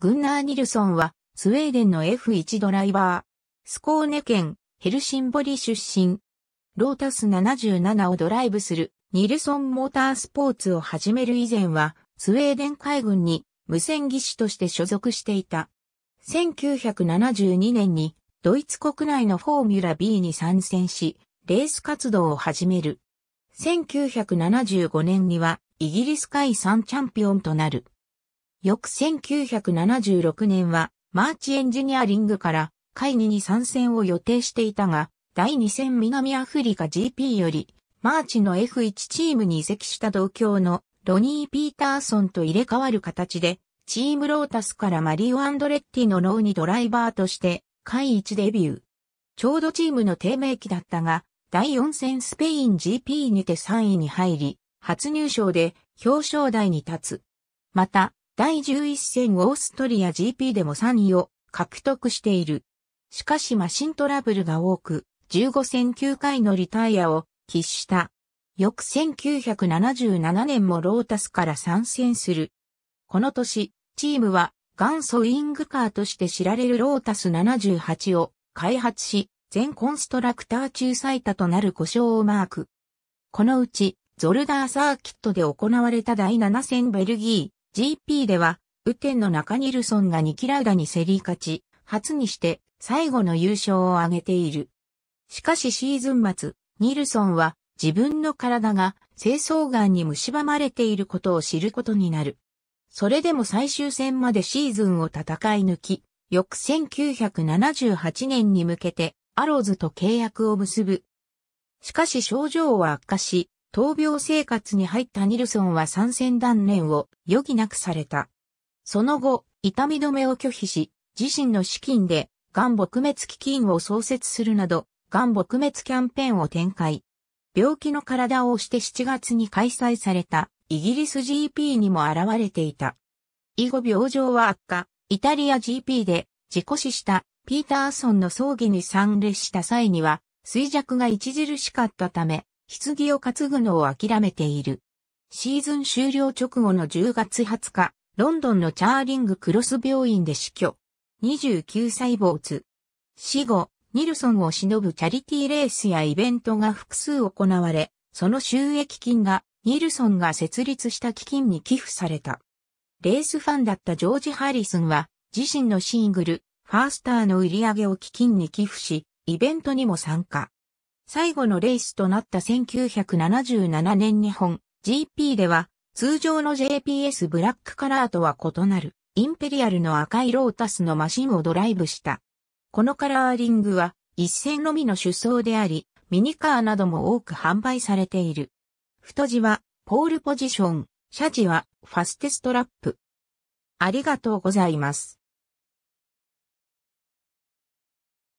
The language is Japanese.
グンナー・ニルソンは、スウェーデンの F1 ドライバー。スコーネ県、ヘルシンボリ出身。ロータス77をドライブする、ニルソンモータースポーツを始める以前は、スウェーデン海軍に無線技師として所属していた。1972年に、ドイツ国内のフォーミュラ B に参戦し、レース活動を始める。1975年には、イギリス海産チャンピオンとなる。翌1976年は、マーチエンジニアリングから会議に参戦を予定していたが、第2戦南アフリカ GP より、マーチの F1 チームに移籍した同郷のロニー・ピーターソンと入れ替わる形で、チームロータスからマリオ・アンドレッティのローにドライバーとして、会一デビュー。ちょうどチームの低迷期だったが、第4戦スペイン GP にて3位に入り、初入賞で表彰台に立つ。また、第11戦オーストリア GP でも3位を獲得している。しかしマシントラブルが多く、15戦9回のリタイアを喫した。翌1977年もロータスから参戦する。この年、チームは元祖ウィングカーとして知られるロータス78を開発し、全コンストラクター中最多となる故障をマーク。このうち、ゾルダーサーキットで行われた第7戦ベルギー、GP では、雨天の中ニルソンがニキラウダに競り勝ち、初にして最後の優勝を挙げている。しかしシーズン末、ニルソンは自分の体が清掃岩に蝕まれていることを知ることになる。それでも最終戦までシーズンを戦い抜き、翌1978年に向けてアローズと契約を結ぶ。しかし症状は悪化し、闘病生活に入ったニルソンは参戦断念を余儀なくされた。その後、痛み止めを拒否し、自身の資金で、がん撲滅基金を創設するなど、がん撲滅キャンペーンを展開。病気の体を押して7月に開催された、イギリス GP にも現れていた。以後病状は悪化、イタリア GP で、事故死した、ピーターソンの葬儀に参列した際には、衰弱が著しかったため、棺を担ぐのを諦めている。シーズン終了直後の10月20日、ロンドンのチャーリング・クロス病院で死去。29歳没。死後、ニルソンを忍ぶチャリティーレースやイベントが複数行われ、その収益金がニルソンが設立した基金に寄付された。レースファンだったジョージ・ハリスンは、自身のシングル、ファースターの売り上げを基金に寄付し、イベントにも参加。最後のレースとなった1977年日本 GP では通常の JPS ブラックカラーとは異なるインペリアルの赤いロータスのマシンをドライブした。このカラーリングは一線のみの主走であり、ミニカーなども多く販売されている。太字はポールポジション、謝字はファステストラップ。ありがとうございます。